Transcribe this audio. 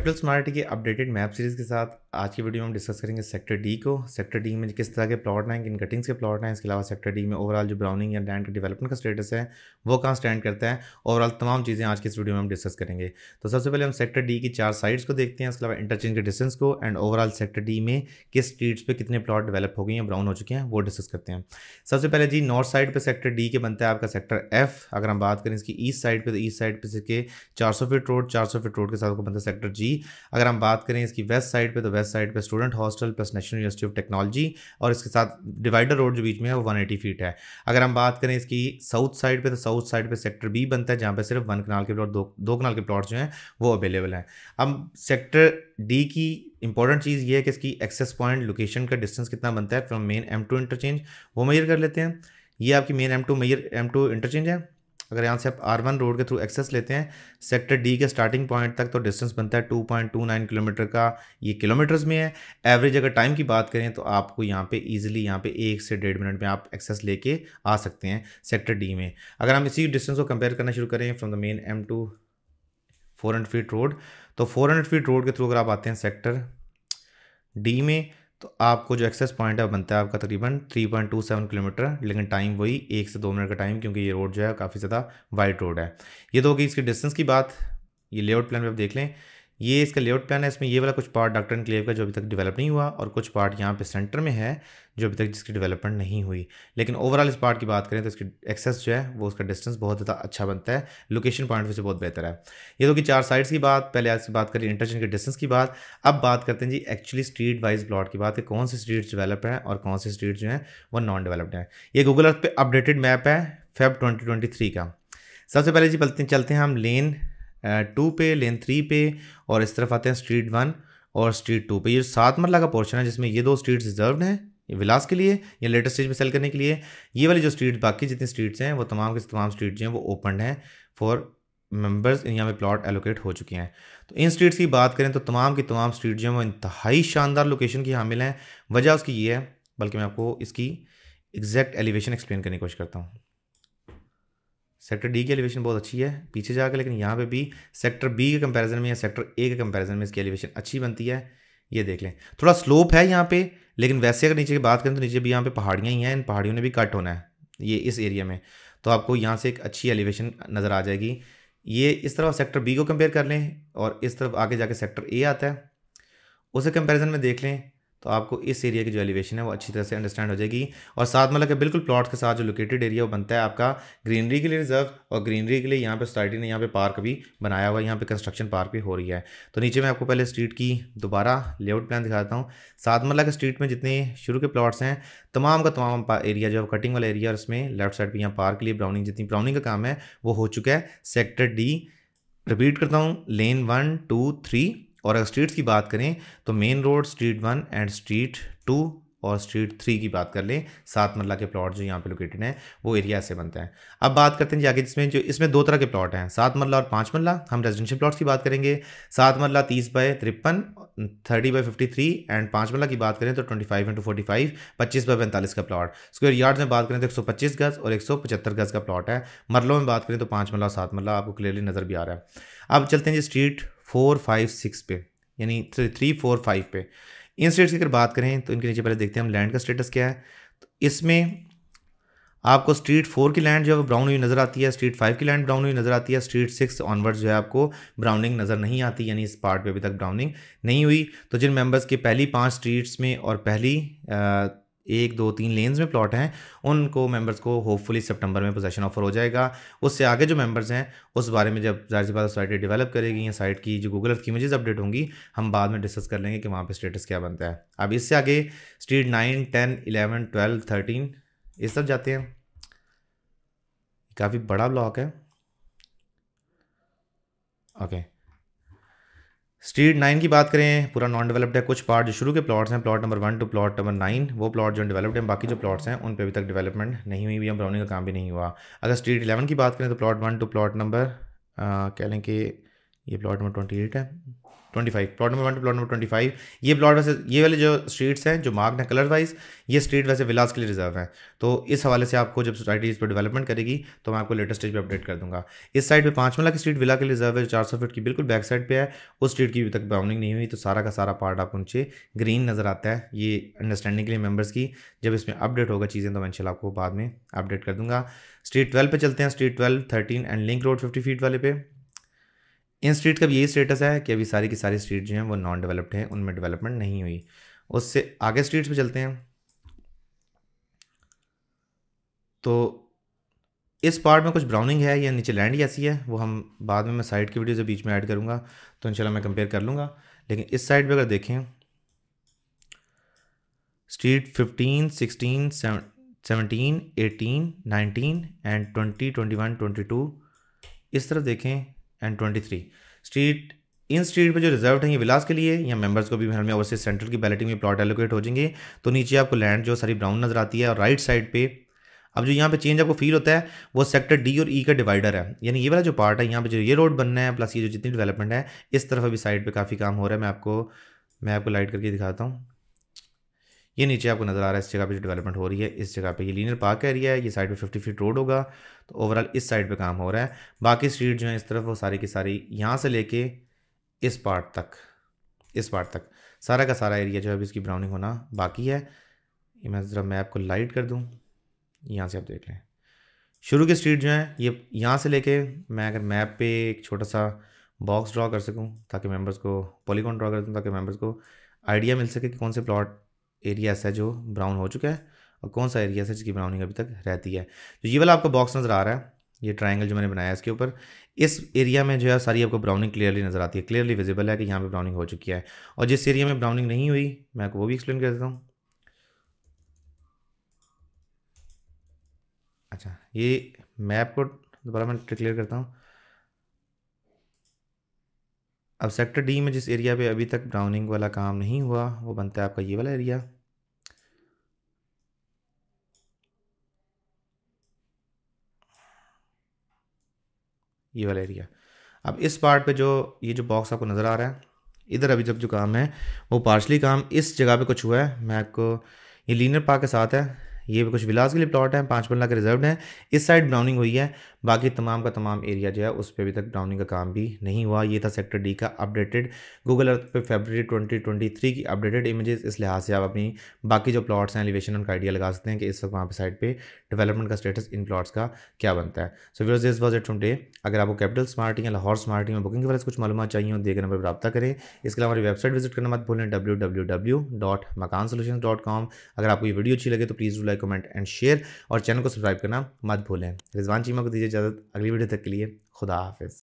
Capital Smart की updated map series के साथ आज की वीडियो में हम डिस्कस करेंगे सेक्टर डी को सेक्टर डी में किस तरह के प्लॉट हैं किन कटिंग्स के प्लॉट हैं इसके अलावा सेक्टर डी में ओवरऑल जो ब्राउनिंग या लैंड के डेवलपमेंट का स्टेटस है वो कहाँ स्टैंड करता है ओवरऑल तमाम चीज़ें आज की इस वीडियो में हम डिस्कस करेंगे तो सबसे पहले हम सेक्टर डी की चार साइड्स को देखते हैं इसके अलावा इंटरचेंज के डिस्टेंस को एंड ओवरऑल सेक्टर डी में किस स्ट्रीट्स पर कितने प्लॉट डेवलप हो गए हैं ब्राउन हो चुके हैं वो डिस्कस करते हैं सबसे पहले जी नॉर्थ साइड पर सेक्टर डी के बनता है आपका सेक्टर एफ अगर हम बात करें इसकी ईस्ट साइड पर तो ईस्ट साइड पर इसके चार फीट रोड चार फीट रोड के साथ बनता है सेक्टर जी की अगर हम बात करें इसकी वेस्ट साइड पे तो वेस्ट साइड पे student hostel plus national university of technology और इसके साथ डिवाइडर रोड जो बीच में है वो वन फीट है अगर हम बात करें इसकी साउथ साइड पर तो साउथ साइड पर सेक्टर बी बनता है जहाँ पर सिर्फ वन कनाल के प्लॉट दो कनाल के प्लॉट जो हैं वो अवेलेबल हैं अब सेक्टर डी की इंपॉर्टेंट चीज़ ये है कि इसकी एक्सेस पॉइंट लोकेशन का डिस्टेंस कितना बनता है from main M two interchange वो मेयर कर लेते हैं ये आपकी मेन एम टू मेयर एम इंटरचेंज है अगर यहाँ से आप आर वन रोड के थ्रू एक्सेस लेते हैं सेक्टर डी के स्टार्टिंग पॉइंट तक तो डिस्टेंस बनता है two point two nine kilometre का ये किलोमीटर्स में है एवरेज अगर टाइम की बात करें तो आपको यहाँ पे ईजिली यहाँ पे एक से डेढ़ मिनट में आप एक्सेस लेके आ सकते हैं सेक्टर डी में अगर हम इसी डिस्टेंस को कंपेयर करना शुरू करें from the main M two four hundred feet road तो फोर हंड्रेड फीट रोड के थ्रू अगर आप आते हैं सेक्टर डी में तो आपको जो एक्सेस पॉइंट है बनता है आपका तकरीबन 3.27 किलोमीटर लेकिन टाइम वही एक से दो मिनट का टाइम क्योंकि ये रोड जो है काफ़ी ज़्यादा वाइड रोड है ये तो होगी इसकी डिस्टेंस की बात ये लेआउट प्लान में आप देख लें ये इसका लेआउट प्लान है इसमें ये वाला कुछ पार्ट डॉक्टर इनक्लेव का जो अभी तक डेवलप नहीं हुआ और कुछ पार्ट यहाँ पे सेंटर में है जो अभी तक जिसकी डेवलपमेंट नहीं हुई लेकिन ओवरऑल इस पार्ट की बात करें तो इसकी एक्सेस जो है वो उसका डिस्टेंस बहुत ज़्यादा अच्छा बनता है लोकेशन पॉइंट से बहुत बेहतर है ये तो कि चार साइड्स की बात पहले आज बात करें इंटरचेंज के डिस्टेंस की बात अब बात करते हैं जी एक्चुअली स्ट्रीट वाइज प्लॉट की बात कि कौन सी स्ट्रीट डेवलप हैं और कौन सी स्ट्रीट जो हैं वो नॉन डेवलप्ड हैं ये गूगल अर्थ पे अपडेटेड मैप है फेब थ्री का सबसे पहले जी चलते हैं हम लेन टू पे लेन थ्री पे और इस तरफ आते हैं स्ट्रीट वन और स्ट्रीट टू पे ये सात मरला का पोर्शन है जिसमें ये दो स्ट्रीट्स रिजर्व हैं विलास के लिए या लेटेस्ट स्टेज में सेल करने के लिए ये वाली जो स्ट्रीट बाकी जितनी स्ट्रीट्स हैं वो तमाम के तमाम स्ट्रीट जो हैं वो ओपन हैं फॉर मेंबर्स यहाँ पे प्लॉट एलोकेट हो चुके हैं तो इन स्ट्रीट्स की बात करें तो तमाम की तमाम स्ट्रीट जो हैं वो इंतहाई शानदार लोकेशन की हामिल हैं वजह उसकी ये है बल्कि मैं आपको इसकी एग्जैक्ट एलिवेशन एक्सप्लेन करने की कोशिश करता हूँ सेक्टर डी की एलिवेशन बहुत अच्छी है पीछे जाकर लेकिन यहाँ पे भी सेक्टर बी के कंपैरिजन में या सेक्टर ए के कंपैरिजन में इसकी एलिवेशन अच्छी बनती है ये देख लें थोड़ा स्लोप है यहाँ पे लेकिन वैसे अगर नीचे की बात करें तो नीचे भी यहाँ पे पहाड़ियाँ ही हैं इन पहाड़ियों ने भी कट होना है ये इस एरिया में तो आपको यहाँ से एक अच्छी एलिवेशन नज़र आ जाएगी ये इस तरफ सेक्टर बी को कंपेयर कर लें और इस तरफ आगे जाके सेक्टर ए आता है उसे कंपेरिजन में देख लें तो आपको इस एरिया की जो एलिवेशन है वो अच्छी तरह से अंडरस्टैंड हो जाएगी और साथ मतलब बिल्कुल प्लॉट के साथ जो लोकेटेड एरिया वो बनता है आपका ग्रीनरी के लिए रिजर्व और ग्रीनरी के लिए यहाँ पे सोसाइटी ने यहाँ पे पार्क भी बनाया हुआ है यहाँ पे कंस्ट्रक्शन पार्क भी हो रही है तो नीचे मैं आपको पहले स्ट्रीट की दोबारा लेआउट प्लान दिखाता हूँ साथ मतलब के स्ट्रीट में जितने शुरू के प्लाट्स हैं तमाम का तमाम एरिया जो है कटिंग वाला एरिया उसमें लेफ्ट साइड पर यहाँ पार्क के लिए ब्राउनिंग जितनी ब्राउनिंग का काम है वो हो चुका है सेक्टर डी रिपीट करता हूँ लेन वन टू थ्री और अगर स्ट्रीट्स की बात करें तो main road street one and street two और स्ट्रीट थ्री की बात कर लें सात मरला के प्लॉट जो यहाँ पे लोकेटेड हैं वो एरिया से बनते हैं अब बात करते हैं जाके जिसमें जो इसमें दो तरह के प्लॉट हैं सात मरला और पाँच मरला हम रेजिडेंशियल प्लॉट्स की बात करेंगे सात मरला तीस बाय तिरपन thirty by fifty three and पाँच मरला की बात करें तो twenty five into forty five पच्चीस बाई पैंतालीस का प्लॉट स्क्वेयर यार्ड में बात करें तो एक सौ पच्चीस गज और एक सौ पचहत्तर गज का प्लॉट है मरलों में बात करें तो पाँच मरला सात मरला आपको क्लियरली नजर भी आ रहा है अब चलते हैं जी स्ट्रीट फोर फाइव सिक्स पे यानी थ्री फोर फाइव पे इन स्टेट्स की अगर बात करें तो इनके नीचे पहले देखते हैं हम लैंड का स्टेटस क्या है तो इसमें आपको स्ट्रीट फोर की लैंड जो है ब्राउन हुई नज़र आती है स्ट्रीट फाइव की लैंड ब्राउन हुई नज़र आती है स्ट्रीट सिक्स ऑनवर्ड जो है आपको ब्राउनिंग नज़र नहीं आती यानी इस पार्ट पे अभी तक ब्राउनिंग नहीं हुई तो जिन मेंबर्स के पहली पांच स्ट्रीट्स में और पहली एक दो तीन लेन्स में प्लॉट हैं उनको मेंबर्स को होपफुली सितंबर में पोजेशन ऑफर हो जाएगा उससे आगे जो मेंबर्स हैं उस बारे में जब जाहिर सी बात सोसाइटी डेवलप करेगी या साइट की जो गूगल अर्थ की इमेजेस अपडेट होंगी हम बाद में डिस्कस कर लेंगे कि वहाँ पर स्टेटस क्या बनता है अब इससे आगे street nine ten eleven twelve thirteen ये सब जाते हैं काफ़ी बड़ा ब्लॉक है ओके okay. स्ट्रीट नाइन की बात करें पूरा नॉन डेवलप्ड है कुछ पार्ट जो शुरू के प्लॉट्स हैं plot number one two plot number nine वो प्लॉट जो डेवलप्ड हैं बाकी जो प्लॉट्स हैं उन पर अभी तक डेवलपमेंट नहीं हुई भी है ब्राउनिंग का काम भी नहीं हुआ अगर स्ट्रीट इलेवन की बात करें तो plot one two plot number कह लें कि ये प्लॉट नंबर ट्वेंटी एट है twenty five plot number one two plot number twenty five ये प्लॉट वैसे ये वाले जो स्ट्रीट्स हैं जो मार्ग हैं कलर वाइज ये स्ट्रीट वैसे विलास के लिए रिजर्व हैं तो इस हवाले से आपको जब सोसाइटी इस पर डेवलपमेंट करेगी तो मैं आपको लेटेस्ट स्टेज पर अपडेट कर दूंगा इस साइड पर पाँच मिला की स्ट्रीट विला के लिए रिजर्व है चार सौ फीट की बिल्कुल बैक साइड पर है उस स्ट्रीट की अभी तक बाउंडिंग नहीं हुई तो सारा का सारा पार्ट आपको नीचे ग्रीन नज़र आता है ये अंडरस्टैंडिंग के लिए मेम्बर्स की जब इसमें अपडेट होगा चीज़ें तो मैं इनशाला आपको बाद में अपडेट कर दूंगा स्ट्रीट ट्वेल्व पे चलते हैं street twelve thirteen and link road fifty feet वाले पे इन स्ट्रीट का भी यही स्टेटस है कि अभी सारी की सारी स्ट्रीट जो हैं वो नॉन डेवलप्ड हैं उनमें डेवलपमेंट नहीं हुई उससे आगे स्ट्रीट्स पे चलते हैं तो इस पार्ट में कुछ ब्राउनिंग है या नीचे लैंड जैसी है वो हम बाद में मैं साइड की वीडियो से बीच में ऐड करूँगा तो इन मैं कंपेयर कर लूँगा लेकिन इस साइड पर अगर देखें street fifteen sixteen seventeen eighteen nineteen and twenty twenty one twenty two इस तरफ देखें एंड ट्वेंटी थ्री स्ट्रीट इन स्ट्रीट पे जो रिजर्व है ये विलास के लिए या मेंबर्स को भी हमें में ओवरसीज सेंट्रल की बैलेटिंग में प्लॉट एलोकेट हो जाएंगे तो नीचे आपको लैंड जो सारी ब्राउन नजर आती है और राइट साइड पे अब जो यहाँ पे चेंज आपको फील होता है वो सेक्टर डी और ई e का डिवाइडर है यानी ये वाला जो पार्ट है यहाँ पे जो ये रोड बनना है प्लस ये जो जितनी डेवलपमेंट है इस तरफ अभी साइड पे काफ़ी काम हो रहा है मैं आपको मैं आपको लाइट करके दिखाता हूँ ये नीचे आपको नज़र आ रहा है इस जगह पे जो डेवलपमेंट हो रही है इस जगह पे ये लीनियर पार्क एरिया है ये साइड पे 50 फीट रोड होगा तो ओवरऑल इस साइड पे काम हो रहा है बाकी स्ट्रीट जो है इस तरफ वो सारी की सारी यहाँ से लेके इस पार्ट तक इस पार्ट तक सारा का सारा एरिया जो है अभी इसकी ब्राउनिंग होना बाकी है ये मैं ज़रा मैप को लाइट कर दूँ यहाँ से आप देख लें शुरू की स्ट्रीट जो है ये यहाँ से लेके मैं अगर मैप पे एक छोटा सा बॉक्स ड्रा कर सकूँ ताकि मेम्बर्स को पॉलीकॉन ड्रा कर दूँ ताकि मेम्बर्स को आइडिया मिल सके कि कौन से प्लॉट एरियास है जो ब्राउन हो चुका है और कौन सा एरियास है जिसकी ब्राउनिंग अभी तक रहती है तो ये वाला आपको बॉक्स नज़र आ रहा है ये ट्रायंगल जो मैंने बनाया इसके ऊपर इस एरिया में जो है सारी आपको ब्राउनिंग क्लियरली नज़र आती है क्लियरली विजिबल है कि यहाँ पे ब्राउनिंग हो चुकी है और जिस एरिया में ब्राउनिंग नहीं हुई मैं आपको वो भी एक्सप्लेन कर देता हूँ अच्छा ये मैप को दोबारा मैं क्लियर करता हूँ अब सेक्टर डी में जिस एरिया पे अभी तक ब्राउनिंग वाला काम नहीं हुआ वो बनता है आपका ये वाला एरिया ये वाला एरिया अब इस पार्ट पे जो ये जो बॉक्स आपको नज़र आ रहा है इधर अभी तक जो काम है वो पार्शली काम इस जगह पे कुछ हुआ है मैं आपको ये लीनर पार्क के साथ है ये कुछ विलास के लिए प्लॉट है पाँच पन्ना के रिजर्व हैं इस साइड ब्राउनिंग हुई है बाकी तमाम का तमाम एरिया जो है उस पर अभी तक डाउनिंग का काम भी नहीं हुआ ये था सेक्टर डी का अपडेटेड गूगल अर्थ पर फेबररी थ्री की अपडेटेड इमेजेस इस लिहाज से आप अपनी बाकी जो प्लॉट्स हैं एलिवेशन उनका आइडिया लगा सकते हैं कि इस वक्त वहाँ पर साइड पर डेवलपमेंट का स्टेटस इन प्लॉट्स का क्या बनता है so views this was it from day अगर आपको कैपिटल स्मार्ट या लाहौर स्मार्ट में बुकिंग के बारे कुछ मालूम चाहिए हो देखे नंबर पर रब्ता करें इसके अलावा हमारी वेबसाइट विजिट करना मत भूलें W W W dot Makaan solution dot com अगर आपको ये वीडियो अच्छी लगे तो please like comment and share और चैनल को सब्सक्राइब करना मत भूलें रिजवान चीमा को दीजिए इजाज़त अगली वीडियो तक के लिए खुदा हाफिज़